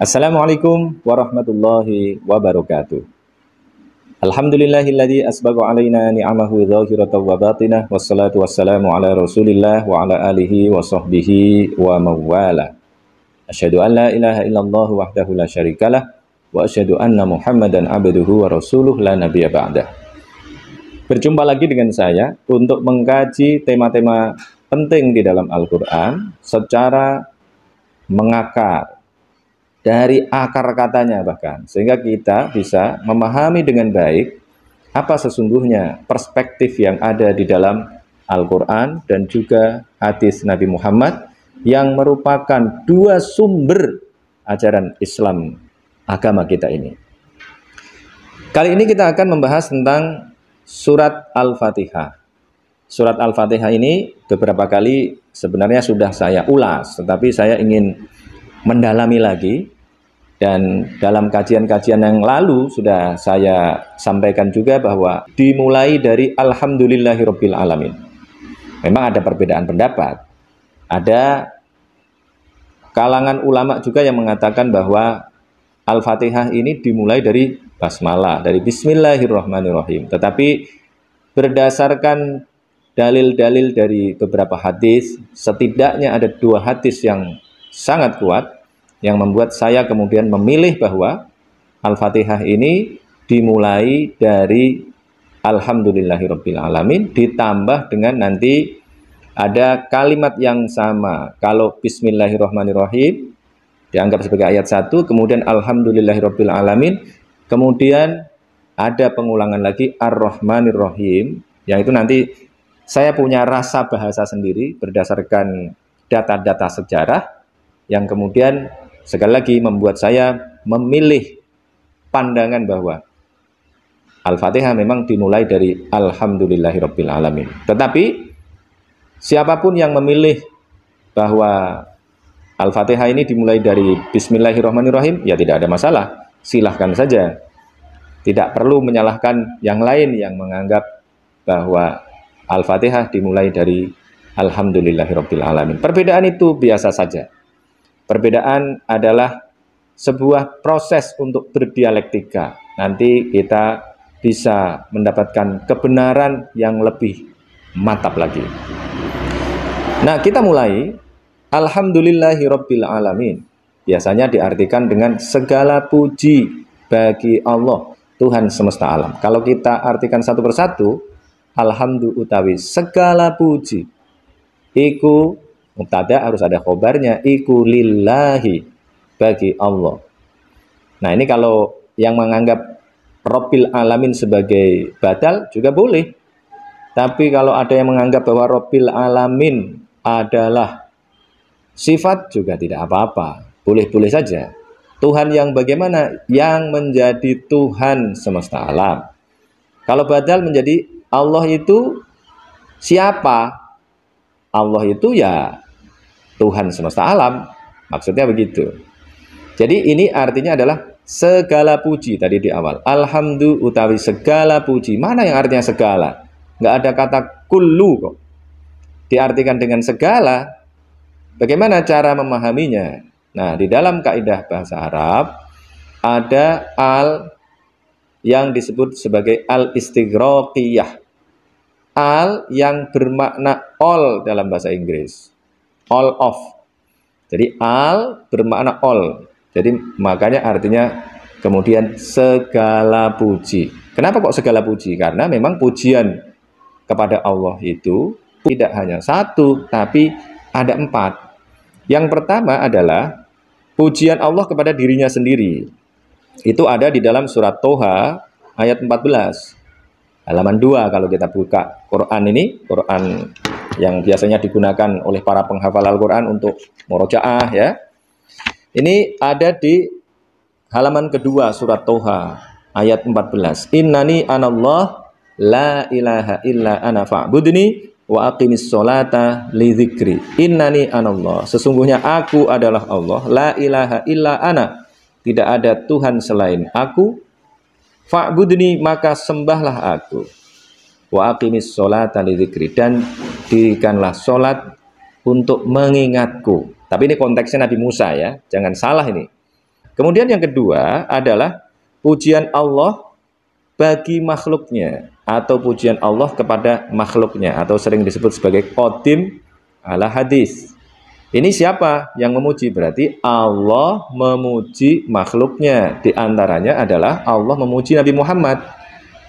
Assalamualaikum warahmatullahi wabarakatuh. Alhamdulillahilladzi asbaga alaina ni'amahu zahiratan wa batinah wassalatu wassalamu ala Rasulillah wa ala alihi wa sahbihi wa mawala. Asyhadu an la ilaha illallah wahdahu la syarikalah wa asyhadu anna Muhammadan abduhu wa rasuluh la nabiyya ba'da Berjumpa lagi dengan saya untuk mengkaji tema-tema penting di dalam Al-Qur'an secara mengakar dari akar katanya bahkan sehingga kita bisa memahami dengan baik apa sesungguhnya perspektif yang ada di dalam Al-Qur'an dan juga hadis Nabi Muhammad yang merupakan dua sumber ajaran Islam agama kita ini. Kali ini kita akan membahas tentang surat Al-Fatihah. Surat Al-Fatihah ini beberapa kali sebenarnya sudah saya ulas, tetapi saya ingin mendalami lagi dan dalam kajian-kajian yang lalu sudah saya sampaikan juga bahwa dimulai dari alhamdulillahirabbil alamin. Memang ada perbedaan pendapat. Ada kalangan ulama juga yang mengatakan bahwa Al-Fatihah ini dimulai dari basmalah, dari bismillahirrahmanirrahim. Tetapi berdasarkan dalil-dalil dari beberapa hadis, setidaknya ada dua hadis yang sangat kuat yang membuat saya kemudian memilih bahwa Al-Fatihah ini dimulai dari Alhamdulillahirrabbilalamin ditambah dengan nanti ada kalimat yang sama. Kalau bismillahirrahmanirrahim dianggap sebagai ayat 1, kemudian Alhamdulillahirrabbilalamin kemudian ada pengulangan lagi ar-rahmanirrahim yang itu nanti saya punya rasa bahasa sendiri berdasarkan data-data sejarah yang kemudian sekali lagi membuat saya memilih pandangan bahwa Al-Fatihah memang dimulai dari Alhamdulillahirrabbilalamin. Tetapi siapapun yang memilih bahwa Al-Fatihah ini dimulai dari Bismillahirrahmanirrahim, ya tidak ada masalah. Silahkan saja. Tidak perlu menyalahkan yang lain yang menganggap bahwa Al-Fatihah dimulai dari Alhamdulillahirrahmanirrahim. Perbedaan itu biasa saja. Perbedaan adalah sebuah proses untuk berdialektika. Nanti kita bisa mendapatkan kebenaran yang lebih mantap lagi. Nah, kita mulai Alhamdulillahi Alamin. Biasanya diartikan dengan segala puji bagi Allah, Tuhan semesta alam. Kalau kita artikan satu persatu, Alhamdulillah segala puji. Iku Mubtada harus ada khobarnya. Iku lillahi bagi Allah. Nah ini kalau yang menganggap Robil Alamin sebagai badal juga boleh. Tapi kalau ada yang menganggap bahwa Robil Alamin adalah sifat juga tidak apa-apa. Boleh-boleh saja. Tuhan yang bagaimana? Yang menjadi Tuhan semesta alam. Kalau badal menjadi Allah itu siapa? Allah itu ya Tuhan semesta alam. Maksudnya begitu. Jadi ini artinya adalah segala puji tadi di awal. Alhamdulillah utawi segala puji. Mana yang artinya segala? Gak ada kata kullu kok. Diartikan dengan segala. Bagaimana cara memahaminya? Nah, di dalam kaidah bahasa Arab ada al yang disebut sebagai al-istighraqiyah. Al yang bermakna all dalam bahasa Inggris all of. Jadi al bermakna all. Jadi makanya artinya kemudian segala puji. Kenapa kok segala puji? Karena memang pujian kepada Allah itu tidak hanya satu, tapi ada empat. Yang pertama adalah pujian Allah kepada dirinya sendiri. Itu ada di dalam surat Toha ayat 14. Halaman 2 kalau kita buka Quran ini, Quran yang biasanya digunakan oleh para penghafal Al-Quran untuk murojaah ya. Ini ada di halaman kedua surat Toha ayat 14. Innani anallah la ilaha illa ana fa'budni wa aqimis solata li dzikri. Innani anallah. Sesungguhnya aku adalah Allah, la ilaha illa ana. Tidak ada Tuhan selain aku. Fa'budni maka sembahlah aku wa aqimis solata li dzikri dan dirikanlah sholat untuk mengingatku. Tapi ini konteksnya Nabi Musa ya, jangan salah ini. Kemudian yang kedua adalah pujian Allah bagi makhluknya atau pujian Allah kepada makhluknya atau sering disebut sebagai kodim ala hadis. Ini siapa yang memuji? Berarti Allah memuji makhluknya. Di antaranya adalah Allah memuji Nabi Muhammad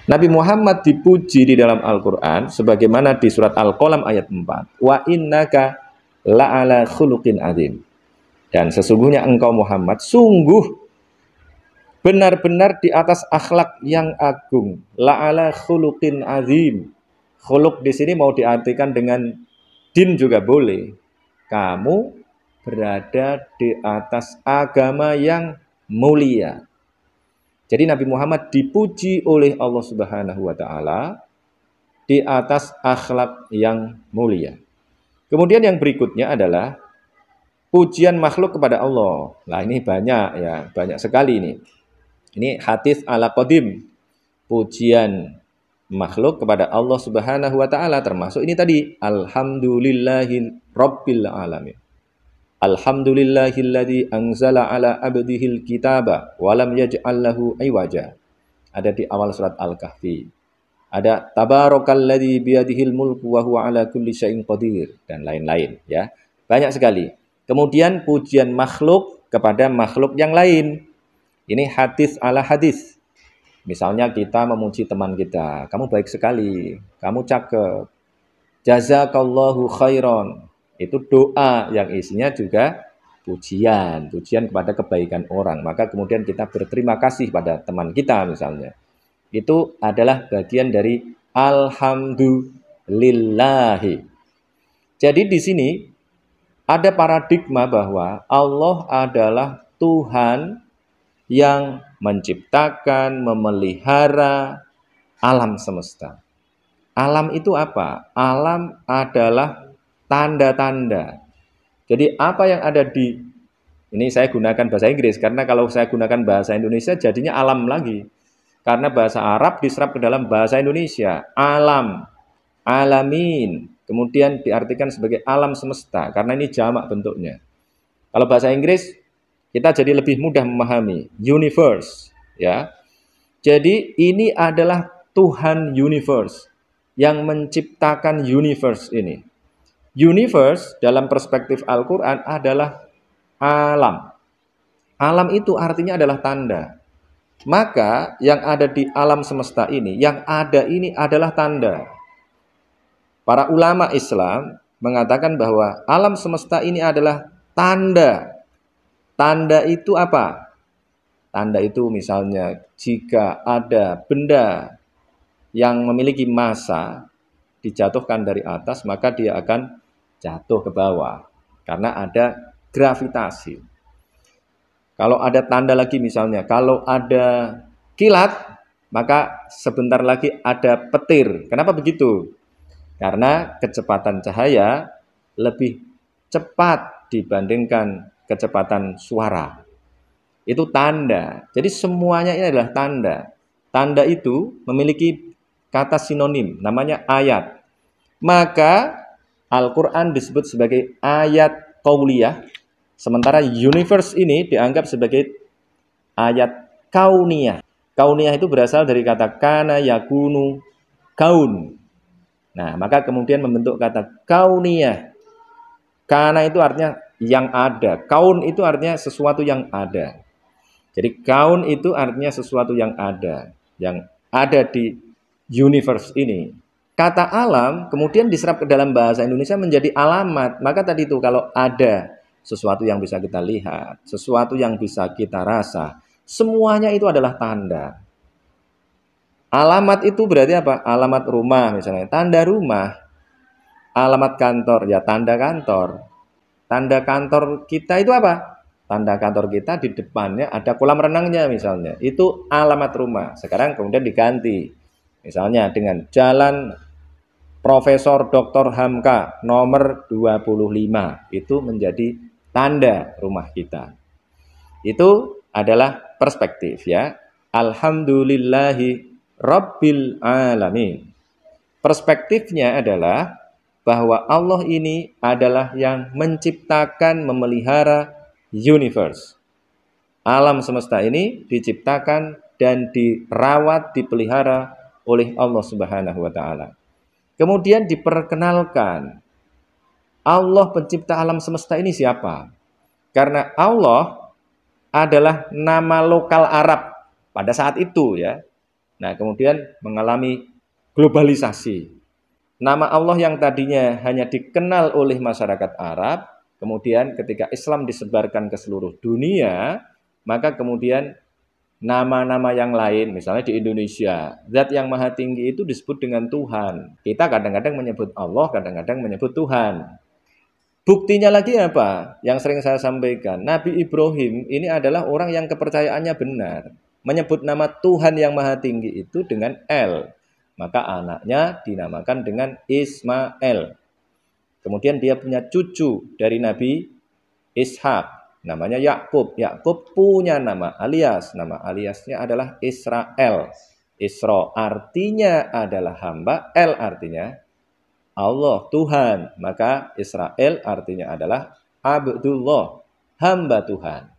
Nabi Muhammad dipuji di dalam Al-Quran sebagaimana di surat Al-Qalam ayat 4. Wa innaka la'ala khuluqin azim. Dan sesungguhnya engkau Muhammad sungguh benar-benar di atas akhlak yang agung. La'ala khuluqin azim. Khuluq di sini mau diartikan dengan din juga boleh. Kamu berada di atas agama yang mulia. Jadi Nabi Muhammad dipuji oleh Allah Subhanahu wa taala di atas akhlak yang mulia. Kemudian yang berikutnya adalah pujian makhluk kepada Allah. Nah, ini banyak ya, banyak sekali ini. Ini hadis ala qadim. Pujian makhluk kepada Allah Subhanahu wa taala termasuk ini tadi alhamdulillahi rabbil alamin. Alhamdulillahilladzi anzala ala abdihil kitaba walam yaj'al lahu aywaja. Ada di awal surat Al-Kahfi. Ada tabarakalladzi biyadihil mulku wa huwa ala kulli syai'in qadir dan lain-lain ya. Banyak sekali. Kemudian pujian makhluk kepada makhluk yang lain. Ini hadis ala hadis. Misalnya kita memuji teman kita, kamu baik sekali, kamu cakep. Jazakallahu khairan, itu doa yang isinya juga pujian, pujian kepada kebaikan orang. Maka kemudian kita berterima kasih pada teman kita misalnya. Itu adalah bagian dari alhamdulillahi. Jadi di sini ada paradigma bahwa Allah adalah Tuhan yang menciptakan, memelihara alam semesta. Alam itu apa? Alam adalah tanda-tanda. Jadi apa yang ada di ini saya gunakan bahasa Inggris karena kalau saya gunakan bahasa Indonesia jadinya alam lagi. Karena bahasa Arab diserap ke dalam bahasa Indonesia, alam, alamin, kemudian diartikan sebagai alam semesta karena ini jamak bentuknya. Kalau bahasa Inggris kita jadi lebih mudah memahami universe, ya. Jadi ini adalah Tuhan universe yang menciptakan universe ini. Universe dalam perspektif Al-Quran adalah alam. Alam itu artinya adalah tanda. Maka yang ada di alam semesta ini, yang ada ini adalah tanda. Para ulama Islam mengatakan bahwa alam semesta ini adalah tanda. Tanda itu apa? Tanda itu misalnya jika ada benda yang memiliki masa dijatuhkan dari atas maka dia akan jatuh ke bawah karena ada gravitasi. Kalau ada tanda lagi misalnya, kalau ada kilat, maka sebentar lagi ada petir. Kenapa begitu? Karena kecepatan cahaya lebih cepat dibandingkan kecepatan suara. Itu tanda. Jadi semuanya ini adalah tanda. Tanda itu memiliki kata sinonim, namanya ayat. Maka Al-Quran disebut sebagai ayat kauliyah, sementara universe ini dianggap sebagai ayat kauniyah. Kauniyah itu berasal dari kata kana, yakunu, kaun. Nah, maka kemudian membentuk kata kauniyah. Kana itu artinya yang ada. Kaun itu artinya sesuatu yang ada. Jadi kaun itu artinya sesuatu yang ada, yang ada di universe ini. Kata alam kemudian diserap ke dalam bahasa Indonesia menjadi alamat. Maka tadi itu kalau ada sesuatu yang bisa kita lihat, sesuatu yang bisa kita rasa, semuanya itu adalah tanda. Alamat itu berarti apa? Alamat rumah misalnya, tanda rumah. Alamat kantor, ya tanda kantor. Tanda kantor kita itu apa? Tanda kantor kita di depannya ada kolam renangnya misalnya. Itu alamat rumah. Sekarang kemudian diganti. Misalnya dengan jalan Profesor Dr. Hamka nomor 25 itu menjadi tanda rumah kita. Itu adalah perspektif ya. Alhamdulillahi Rabbil Alamin. Perspektifnya adalah bahwa Allah ini adalah yang menciptakan, memelihara universe. Alam semesta ini diciptakan dan dirawat, dipelihara oleh Allah Subhanahu wa taala. Kemudian diperkenalkan Allah pencipta alam semesta ini siapa? Karena Allah adalah nama lokal Arab pada saat itu ya. Nah, kemudian mengalami globalisasi. Nama Allah yang tadinya hanya dikenal oleh masyarakat Arab, kemudian ketika Islam disebarkan ke seluruh dunia, maka kemudian nama-nama yang lain, misalnya di Indonesia, zat yang maha tinggi itu disebut dengan Tuhan. Kita kadang-kadang menyebut Allah, kadang-kadang menyebut Tuhan. Buktinya lagi apa? Yang sering saya sampaikan, Nabi Ibrahim ini adalah orang yang kepercayaannya benar. Menyebut nama Tuhan yang maha tinggi itu dengan El. Maka anaknya dinamakan dengan Ismail. Kemudian dia punya cucu dari Nabi Ishak namanya Yakub. Yakub punya nama alias. Nama aliasnya adalah Israel. Isra artinya adalah hamba, El artinya Allah, Tuhan. Maka Israel artinya adalah Abdullah, hamba Tuhan.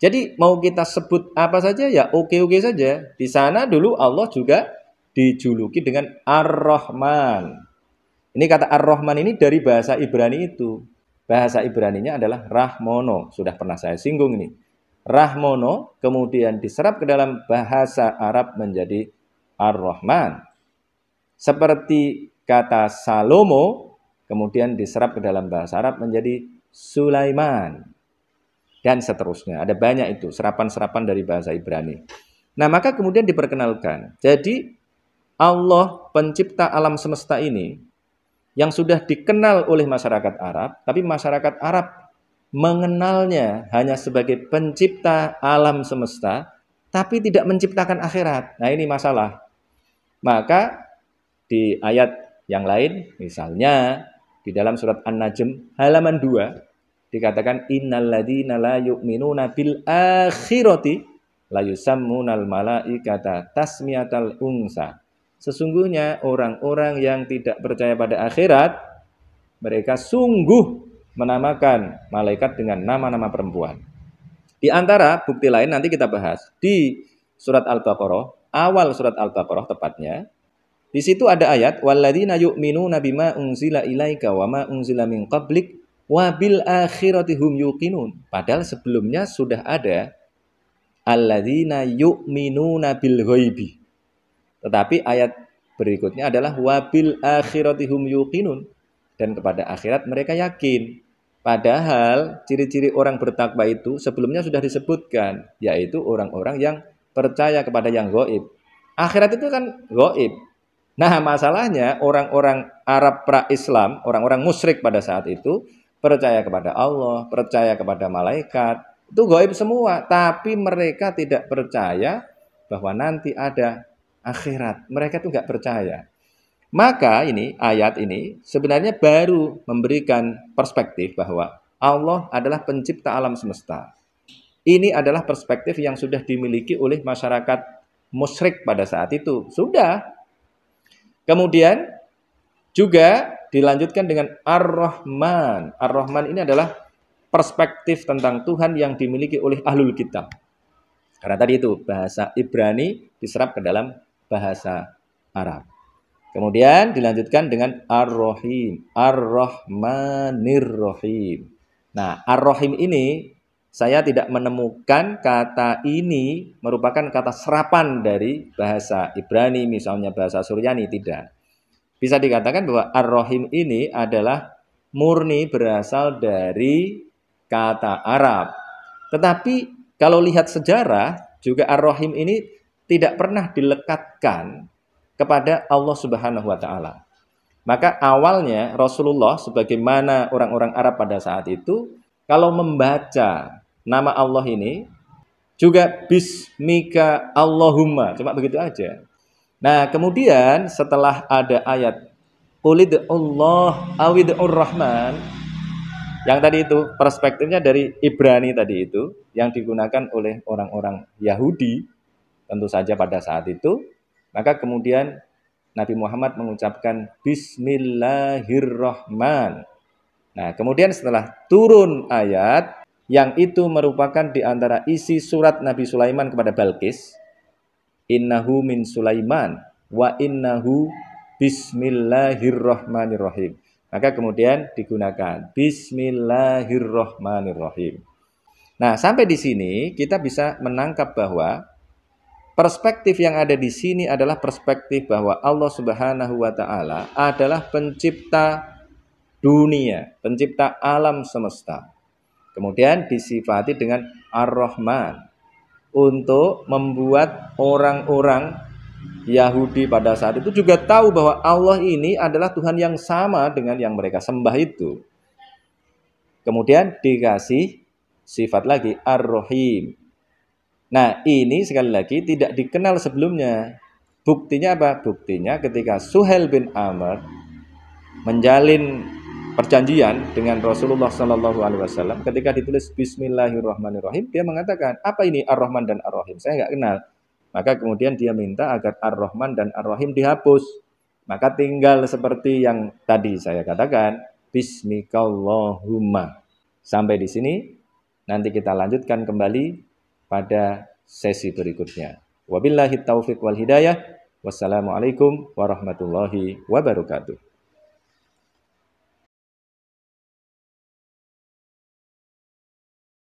Jadi mau kita sebut apa saja ya oke-oke saja. Di sana dulu Allah juga dijuluki dengan Ar-Rahman. Ini kata Ar-Rahman ini dari bahasa Ibrani itu bahasa Ibrani-nya adalah Rahmono. Sudah pernah saya singgung ini. Rahmono kemudian diserap ke dalam bahasa Arab menjadi Ar-Rahman. Seperti kata Salomo kemudian diserap ke dalam bahasa Arab menjadi Sulaiman. Dan seterusnya. Ada banyak itu serapan-serapan dari bahasa Ibrani. Nah, maka kemudian diperkenalkan. Jadi Allah pencipta alam semesta ini yang sudah dikenal oleh masyarakat Arab, tapi masyarakat Arab mengenalnya hanya sebagai pencipta alam semesta, tapi tidak menciptakan akhirat. Nah, ini masalah. Maka di ayat yang lain, misalnya di dalam surat An-Najm halaman 2 dikatakan innalladzina la yu'minuna bil akhirati la yusammunal malaikata tasmiyatal unsa Sesungguhnya orang-orang yang tidak percaya pada akhirat, mereka sungguh menamakan malaikat dengan nama-nama perempuan. Di antara bukti lain nanti kita bahas di surat Al-Baqarah, awal surat Al-Baqarah tepatnya. Di situ ada ayat walladzina yu'minuna bima unzila ilaika wama unzila min qablik wabil akhirati hum yuqinun. Padahal sebelumnya sudah ada alladzina yu'minuna bil ghaibi tetapi ayat berikutnya adalah wabil akhiratihum yuqinun dan kepada akhirat mereka yakin. Padahal ciri-ciri orang bertakwa itu sebelumnya sudah disebutkan, yaitu orang-orang yang percaya kepada yang goib. Akhirat itu kan goib. Nah masalahnya orang-orang Arab pra-Islam, orang-orang musyrik pada saat itu, percaya kepada Allah, percaya kepada malaikat, itu goib semua. Tapi mereka tidak percaya bahwa nanti ada akhirat. Mereka itu nggak percaya. Maka ini ayat ini sebenarnya baru memberikan perspektif bahwa Allah adalah pencipta alam semesta. Ini adalah perspektif yang sudah dimiliki oleh masyarakat musyrik pada saat itu. Sudah. Kemudian juga dilanjutkan dengan Ar-Rahman. Ar-Rahman ini adalah perspektif tentang Tuhan yang dimiliki oleh ahlul kitab. Karena tadi itu bahasa Ibrani diserap ke dalam bahasa Arab. Kemudian dilanjutkan dengan Ar-Rahim, Ar-Rahmanir Rahim. Nah, Ar-Rahim ini saya tidak menemukan kata ini merupakan kata serapan dari bahasa Ibrani, misalnya bahasa Suryani, tidak. Bisa dikatakan bahwa Ar-Rahim ini adalah murni berasal dari kata Arab. Tetapi kalau lihat sejarah, juga Ar-Rahim ini tidak pernah dilekatkan kepada Allah Subhanahu wa taala. Maka awalnya Rasulullah sebagaimana orang-orang Arab pada saat itu kalau membaca nama Allah ini juga bismika Allahumma cuma begitu aja. Nah, kemudian setelah ada ayat Qulid Allah awid'ur Rahman yang tadi itu perspektifnya dari Ibrani tadi itu yang digunakan oleh orang-orang Yahudi Tentu saja pada saat itu, maka kemudian Nabi Muhammad mengucapkan Bismillahirrahman. Nah, kemudian setelah turun ayat yang itu merupakan di antara isi surat Nabi Sulaiman kepada Balkis, Innahu min Sulaiman wa innahu bismillahirrahmanirrahim. Maka kemudian digunakan bismillahirrahmanirrahim. Nah, sampai di sini kita bisa menangkap bahwa Perspektif yang ada di sini adalah perspektif bahwa Allah Subhanahu wa taala adalah pencipta dunia, pencipta alam semesta. Kemudian disifati dengan Ar-Rahman untuk membuat orang-orang Yahudi pada saat itu juga tahu bahwa Allah ini adalah Tuhan yang sama dengan yang mereka sembah itu. Kemudian dikasih sifat lagi Ar-Rahim, Nah, ini sekali lagi tidak dikenal sebelumnya. Buktinya apa? Buktinya ketika Suhail bin Amr menjalin perjanjian dengan Rasulullah Shallallahu Alaihi Wasallam ketika ditulis Bismillahirrahmanirrahim dia mengatakan apa ini Ar-Rahman dan Ar-Rahim saya nggak kenal maka kemudian dia minta agar Ar-Rahman dan Ar-Rahim dihapus maka tinggal seperti yang tadi saya katakan Bismillahirrahmanirrahim sampai di sini nanti kita lanjutkan kembali pada sesi berikutnya. Wabillahi taufiq wal hidayah. Wassalamualaikum warahmatullahi wabarakatuh.